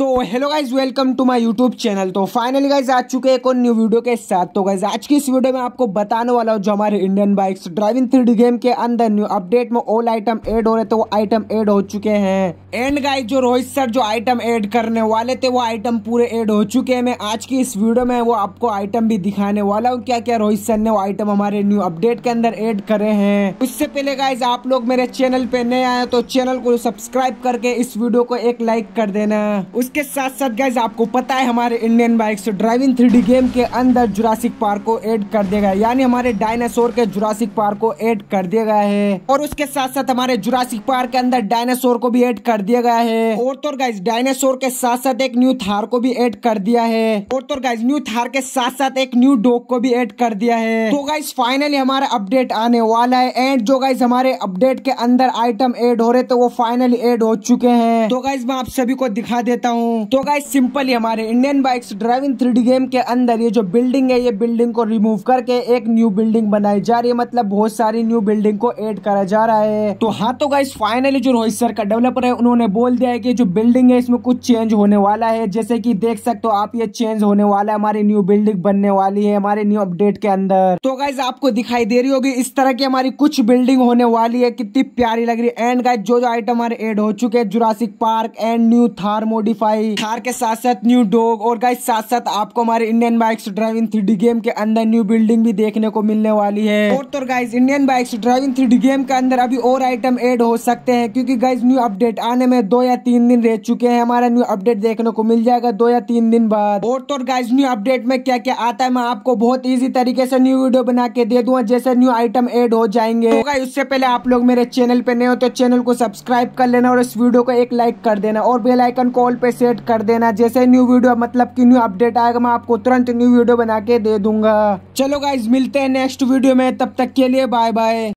तो hello guys welcome to my YouTube channel तो finally guys आ चुके हैं एक और न्यू वीडियो के साथ तो गाइज आज की इस वीडियो में आपको बताने वाला हूँ जो हमारे Indian bikes driving three game के अंदर न्यू अपडेट में ऑल आइटम ऐड हो रहे थे वो आइटम ऐड हो चुके हैं एंड गाइज जो रोहित सर जो आइटम एड करने वाले थे वो आइटम पूरे एड हो चुके हैं मैं आज की इस वीडियो में वो आपको आइटम भी दिखाने वाला हूँ क्या क्या रोहित सर ने वो आइटम हमारे न्यू अपडेट के अंदर एड करे हैं उससे पहले गाइज आप लोग मेरे चैनल पे नए आए तो चैनल को सब्सक्राइब करके इस वीडियो को एक लाइक कर देना इसके साथ साथ गैस आपको पता है हमारे Indian bikes driving three game के अंदर जुरासिक पार्क को एड कर दिया गया यानी हमारे डायनासोर के जुरासिक पार्क को एड कर दिया गया है और उसके साथ साथ हमारे जुरासिक पार्क के अंदर डायनासोर को भी एड कर दिया गया है और तो गाइज डायनासोर के साथ साथ एक न्यू थार को भी एड कर दिया है और तो गाइज न्यू थार के साथ साथ एक न्यू डॉग को भी एड कर दिया है तो गाइज फाइनली हमारा अपडेट आने वाला है एंड जो गाइज हमारे अपडेट के अंदर आइटम एड हो रहे थे तो वो फाइनली एड हो चुके हैं तो गाइज मैं आप सभी को दिखा देता हूँ हूँ तो गाइस सिंपल ही हमारे Indian bikes driving three game के अंदर ये जो बिल्डिंग है ये बिल्डिंग को रिमूव करके एक न्यू बिल्डिंग बनाई जा रही है मतलब बहुत सारी न्यू बिल्डिंग को एड करा जा रहा है तो हाँ तो गाइस फाइनली जो रोहित सर का डेवलपर है उन्होंने बोल दिया है की जो बिल्डिंग है इसमें कुछ चेंज होने वाला है जैसे की देख सकते हो आप ये चेंज होने वाला है हमारी न्यू बिल्डिंग बनने वाली है हमारे न्यू अपडेट के अंदर तो गाइज आपको दिखाई दे रही होगी इस तरह की हमारी कुछ बिल्डिंग होने वाली है कितनी प्यारी लग रही है एंड गाइज जो जो आइटम हमारे एड हो चुके हैं Jurassic park and new Thar मोडी मॉडिफाई कार के साथ साथ न्यू डोग और गाइस साथ साथ आपको हमारे Indian bikes driving three game के अंदर न्यू बिल्डिंग भी देखने को मिलने वाली है और तो guys Indian bikes driving three game के अंदर अभी और आइटम एड हो सकते हैं क्योंकि गाइज न्यू अपडेट आने में दो या तीन दिन रह चुके हैं हमारा न्यू अपडेट देखने को मिल जाएगा दो या तीन दिन बाद और तो गाइज न्यू अपडेट में क्या क्या आता है मैं आपको बहुत ईजी तरीके से न्यू वीडियो बना के दे दूंगा जैसे न्यू आइटम एड हो जाएंगे उससे पहले आप लोग मेरे चैनल पे नए हो तो चैनल को सब्सक्राइब कर लेना और इस वीडियो को एक लाइक कर देना और बेलाइकन कॉल पे पे सेट कर देना जैसे न्यू वीडियो मतलब कि न्यू अपडेट आएगा मैं आपको तुरंत न्यू वीडियो बना के दे दूंगा चलो गाइज मिलते हैं नेक्स्ट वीडियो में तब तक के लिए बाय बाय